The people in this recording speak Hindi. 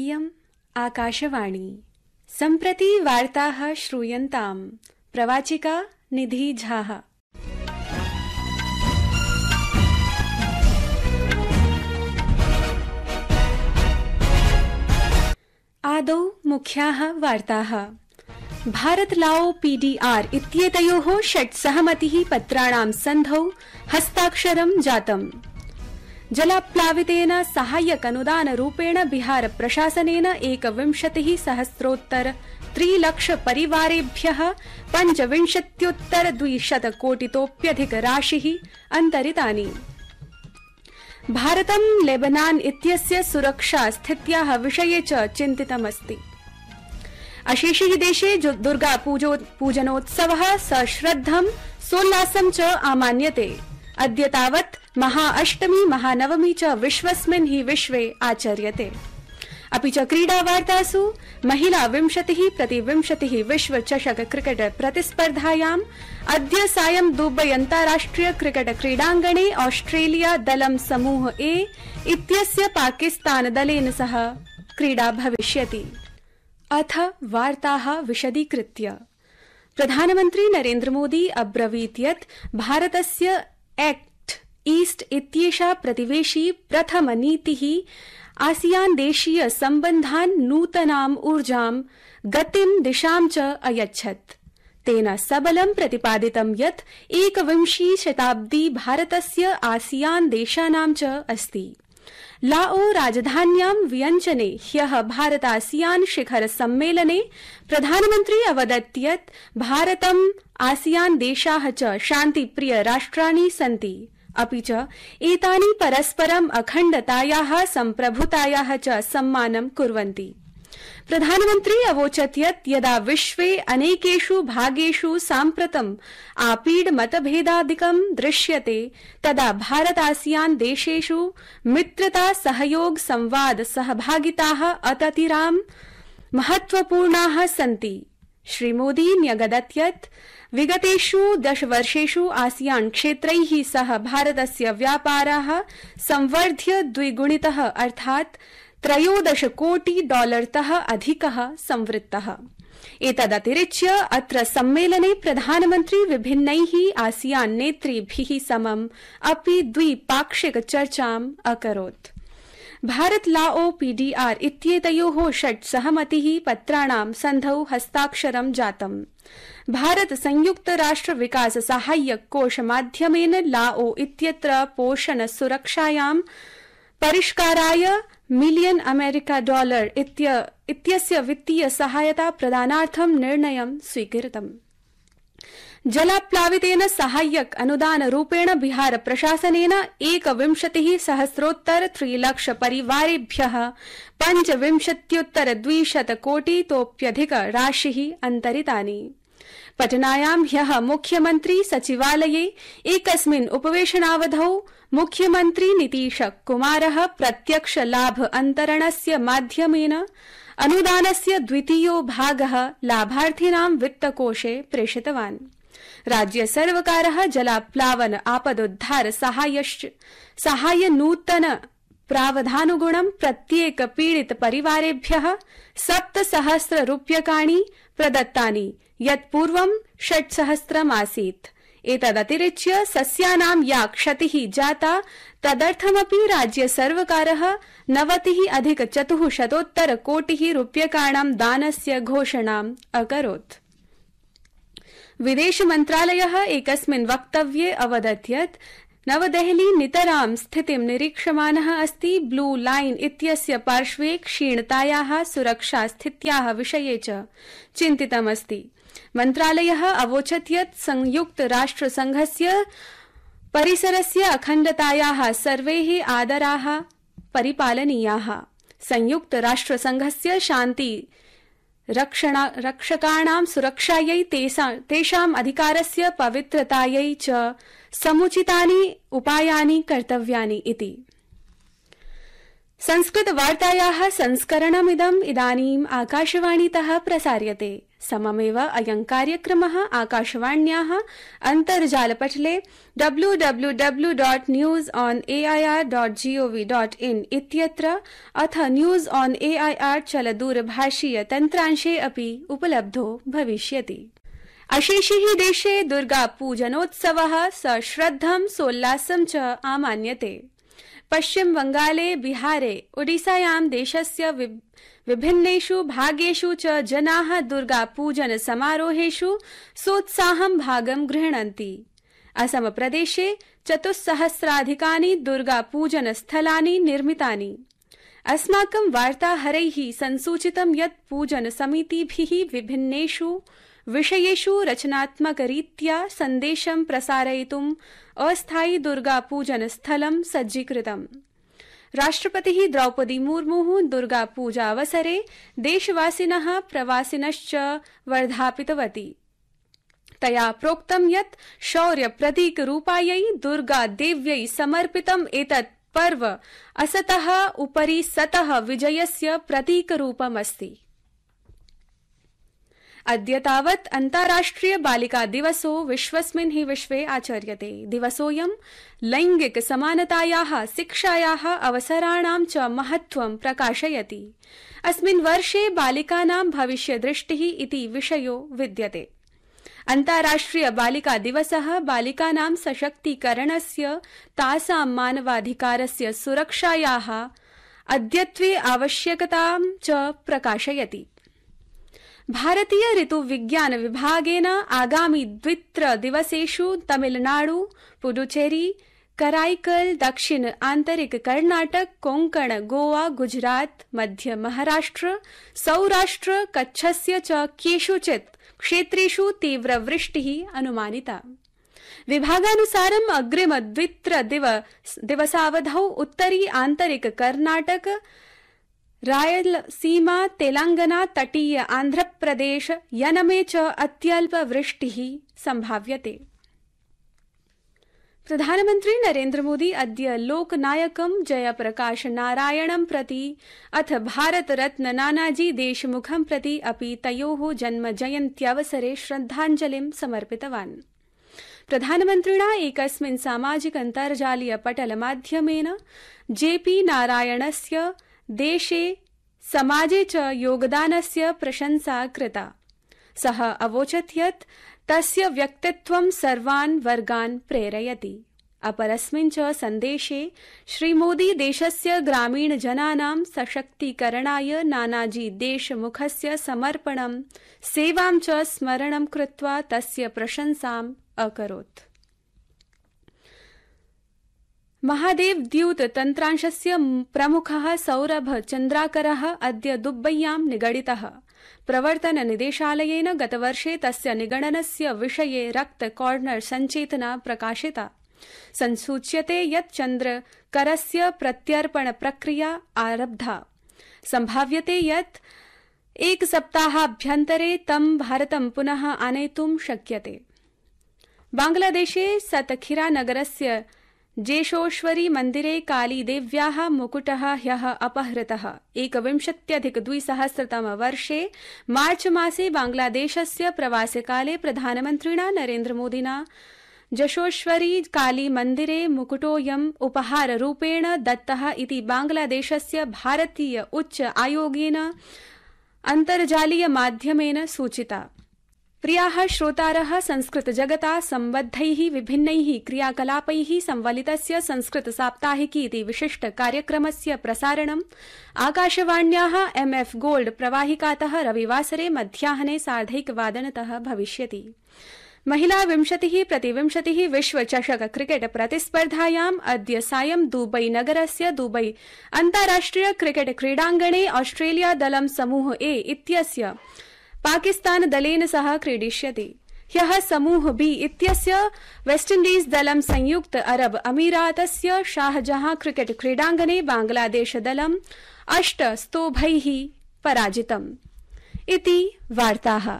इयम् आकाशवाणी सम्प्रति वार्ताः श्रूयन्ताम् प्रवाचिका निधि झाः आदौ मुख्याः वार्ताः लाओ पीडीआर इत्येतयोः षट्सहमतिः पत्राणां सन्धौ हस्ताक्षरं जातम् जलप्लावितेन साहाय्यकनुदानरूपेण बिहारप्रशासनेन एकविंशतिः सहस्रोत्तर त्रिलक्षपरिवारेभ्यः पञ्चविंशत्युत्तर द्विशतकोटितोप्यधिक राशिः अन्तरितानि भारतं लेबनान इत्यस्य सुरक्षा स्थित्याः विषये च चिन्तितमस्ति अशेषे देशे दुर्गा पूजनोत्सवः सश्रद्धं सोल्लासं च आमान्यते अद्यतावत् महाअष्टमी महानवमी च विश्वस्मिन् हि विश्वे आचर्यते अपि च क्रीडावार्तासु महिला विंशतिः प्रतिविंशतिः विश्वचषक क्रिकेट प्रतिस्पर्धायाम् अद्य सायं दुबई अन्ताराष्ट्रिय क्रिकेट क्रीडाङ्गणे ऑस्ट्रेलिया दलं समूह ए इत्यस्य पाकिस्तान दलेन सह क्रीडा भविष्यति अथ वार्ताः विशदीकृत्य प्रधानमन्त्री नरेन्द्रमोदी अब्रवीत् यत् भारतस्य एक्ट ईस्ट इत्येषा प्रतिवेशी नीति आसियान देशीय संबंधान नूतना ऊर्जा गतिम दिशा च अयच्छत् तेन सबलं प्रतिपादितं यत् एकविंशी शताब्दी भारतस्य आसियान देशानां च अस्ति लाओ राजधान्यां व्यञ्जने ह्यः भारतासियान शिखर सम्मेलने प्रधानमन्त्री अवदत् यत् भारतम् आसियान देशाः च शान्तिप्रिय राष्ट्राणि सन्ति अपि च एतानि परस्परम् अखण्डतायाः सम्प्रभुतायाः च सम्मानं कुर्वन्ति प्रधानमंत्री अवोचत यत् यदा विश्वे अनेकेषु भागेषु साम्प्रतम् आपीड मतभेदादिकं दृश्यते तदा भारतासियान देशेषु मित्रता सहयोग संवाद सहभागिता अततिरां महत्वपूर्णाः सन्ति श्रीमोदी न्यगदत् यत् विगतेषु वर्षेष् आसियान क्षेत्रैः सह भारतस्य व्यापारः संवर्ध्य द्विगुणितः अर्थात् तह अधिकः संवृत्तः एतदतिरिच्य अत्र सम्मेलने प्रधानमंत्री विभिन्नैः आसियान नेतृभिः समम् अपि द्विपाक्षिक चर्चाम् अकरोत् भारत लाओ पीडीआर इत्येतयोः षट् सहमतिः पत्राणां सन्धौ हस्ताक्षरं जातम् भारत संयुक्त राष्ट्र विकास साहाय्य कोष माध्यमेन लाओ इत्यत्र पोषण सुरक्षायां परिष्काराय मिलियन अमेरिका डॉलर इत्यस्य वित्तीय सहायता प्रदानार्थं निर्णयं स्वीकृतम् जलाप्लावितेन अनुदान रूपेण बिहार प्रशासनेन एकविंशति सहस्रोत्तर त्रिलक्ष पंच पञ्चविंशत्युत्तर द्विशत कोटितोप्यधिक राशि अन्तरितानि पटनायां ह्यः मुख्यमन्त्री सचिवालये एकस्मिन् उपवेशनावधौ मुख्यमन्त्री नीतीशकुमारः प्रत्यक्षलाभ अन्तरणस्य माध्यमेन अनुदानस्य द्वितीयो भागः लाभार्थिनां वित्तकोषे प्रेषितवान् राज्यसर्वकारः जलाप्लावन आपदोद्धार साहाय्य नूतन प्रावधानुगुणं प्रत्येक पीडित परिवारेभ्यः सप्तसहस्र रूप्यकाणि प्रदत्तानि यत्पूर्वम् षट्सहस्रम् आसीत् एतदतिरिच्य सस्यानाम् या क्षतिः जाता तदर्थमपि राज्यसर्वकारः नवतिः अधिक चतुः शतोत्तर कोटिः दानस्य घोषणाम् अकरोत् विदेश मंत्रालय एकस्मिन् वक्तव्ये अवदत् यत् नवदेहली नितरां स्थितिं निरीक्षमाणः अस्ति ब्लू लाइन इत्यस्य पार्श्वे क्षीणतायाः सुरक्षास्थित्याः विषये च चिन्तितमस्ति मन्त्रालयः अवोचत् यत् संयुक्त राष्ट्र संघस्य परिसरस्य अखण्डतायाः सर्वे आदराः परिपालनीयाः संयुक्त राष्ट्र संघस्य शान्ति रक्षकाणां सुरक्षायै तेषाम् अधिकारस्य पवित्रतायै च समुचितानि उपायानि कर्तव्यानि इति संस्कृतवार्तायाः संस्करणमिदम् इदानीम् आकाशवाणीतः प्रसार्यते सममेव अयं कार्यक्रमः आकाशवाण्याः अन्तर्जालपटले W W W dot news on A I R dot gov dot in इत्यत्र अथ न्यूज़ आन् ए ऐ आर् चलदूरभाषीय तन्त्रांशे अपि उपलब्धो भविष्यति अशेषि देशे देशे दुर्गापूजनोत्सवः सश्रद्धं सोल्लासं च आमान्यते पश्चिम बंगाले बिहारे से विभिन्न विभिन्नेषु जना दुर्गा पूजन दुर्गापूजन सोत्साह भाग भागं असम प्रदेश चतुस्सहस्राधिकानि दुर्गा पूजन स्थला निर्मता अस्माक वार्ताहर संसूचित यूजन समिति विभिन्नेषु विषयेषु रचनात्मकरीत्या सन्देशं प्रसारयितुम् अस्थायि दुर्गापूजनस्थलं सज्जीकृतम् राष्ट्रपतिः द्रौपदी मुर्मुः दुर्गापूजावसरे देशवासिनः प्रवासिनश्च वर्धापितवती तया प्रोक्तं यत् शौर्यप्रतीकरूपायै दुर्गादेव्यै समर्पितम् एतत् पर्व असतः उपरि सतः विजयस्य प्रतीकरूपमस्ति अद्य तावत् अन्ताराष्ट्रिय बालिका दिवसो विश्वस्मिन् हि विश्वे आचर्यते दिवसोऽयं लैंगिक समानतायाः शिक्षाया अवसराणां च महत्त्वं प्रकाशयति अस्मिन् वर्षे बालिकानां भविष्यदृष्टिः इति विषयो विद्यते अन्ताराष्ट्रिय बालिका दिवसः बालिकानां सशक्तीकरणस्य तासां मानवाधिकारस्य सुरक्षायाः अद्यत्वे आवश्यकतां च प्रकाशयति भारतीय ऋतुविज्ञान विभागेन आगामि द्वित्र दिवसेषु तमिलनाडु पुडुचेरी कराईकल दक्षिण आंतरिक कर्नाटक कोंकण गोवा गुजरात मध्य महाराष्ट्र सौराष्ट्र कच्छस्य च केषुचित् क्षेत्रेषु तीव्रवृष्टिः अनुमानिता विभागानुसारम् अग्रिम द्वित्र दिवसावधौ उत्तरी आन्तरिक कर्नाटक रायलसीमा तेलंगाना तटीय आंध्र प्रदेश यनमे च अत्यल्प वृष्टि संभाव्यते प्रधानमन्त्री मोदी अद्य लोकनायकं जयप्रकाश नारायणं प्रति अथ भारतरत्न नानाजी देशमुखं प्रति अपि तयो जन्मजयन्त्यवसरे श्रद्धाञ्जलिं समर्पितवान् प्रधानमन्त्रिणा एकस्मिन् सामाजिक अन्तर्जालीय जे जेपी नारायणस्य देशे समाजे च योगदानस्य प्रशंसा कृता सः अवोचत् यत् तस्य व्यक्तित्वं सर्वान् वर्गान् प्रेरयति अपरस्मिन् च सन्देशे श्रीमोदी देशस्य ग्रामीणजनानां सशक्तीकरणाय नानाजी देशमुखस्य समर्पणं सेवां च स्मरणं कृत्वा तस्य प्रशंसाम् अकरोत् महादेव द्यूत तन्त्रांशस्य प्रमुखः सौरभ चन्द्राकरः अद्य दुब्बय्यां निगडितः प्रवर्तननिदेशालयेन गतवर्षे तस्य निगणनस्य विषये रक्त कॉर्नर संचेतना प्रकाशिता संसूच्यते यत् चन्द्रकरस्य प्रत्यर्पण प्रक्रिया आरब्धा सम्भाव्यते यत् एकसप्ताहाभ्यन्तरे तं भारतं पुनः आनेतुं शक्यते बांग्लादेशे सतखिरा नगरस्य जेषोश्वरी मन्दिरे कालीदेव्याः मुकुटः ह्यः अपहृतः एकविंशत्यधिकद्विसहस्रतमवर्षे मार्च मासे बांग्लादेशस्य प्रवासकाले प्रधानमन्त्रिणा नरेन्द्रमोदिना जशोश्वरी काली मन्दिरे मुकुटोऽयम् उपहाररूपेण दत्तः इति बांग्लादेशस्य भारतीय उच्च आयोगेन अन्तर्जालीय माध्यमेन सूचिता संस्कृत जगता संबद्ध विभिन्न क्रियाकलाप संवलित संस्कृत साप्ताहिकी विशिष्ट कार्यक्रम से प्रसारण आकाशवाणिया एम एफ गोल्ड प्रवाहिकातः रविवासरे मध्याहने सार्धैकवादनतः भविष्य महिला प्रतिशति विश्व चषक क्रिकेट प्रतिस्पर्धायां अद्य सायं दुबई से दुबई अन्ताराष्ट्रिय क्रिकेट क्रीडांगणे ऑस्ट्रेलिया दल समूह ए इत्यस्य पाकिस्तान दलेन सह क्रीडिष्यति ह्यः समूह बी इत्यस्य वेस्टइण्डीज दलं संयुक्त अरब अमीरातस्य शाहजहां क्रिकेट क्रीडाङ्गणे बांग्लादेश दलम् अष्ट स्तोभैः पराजितम् इति वार्ताः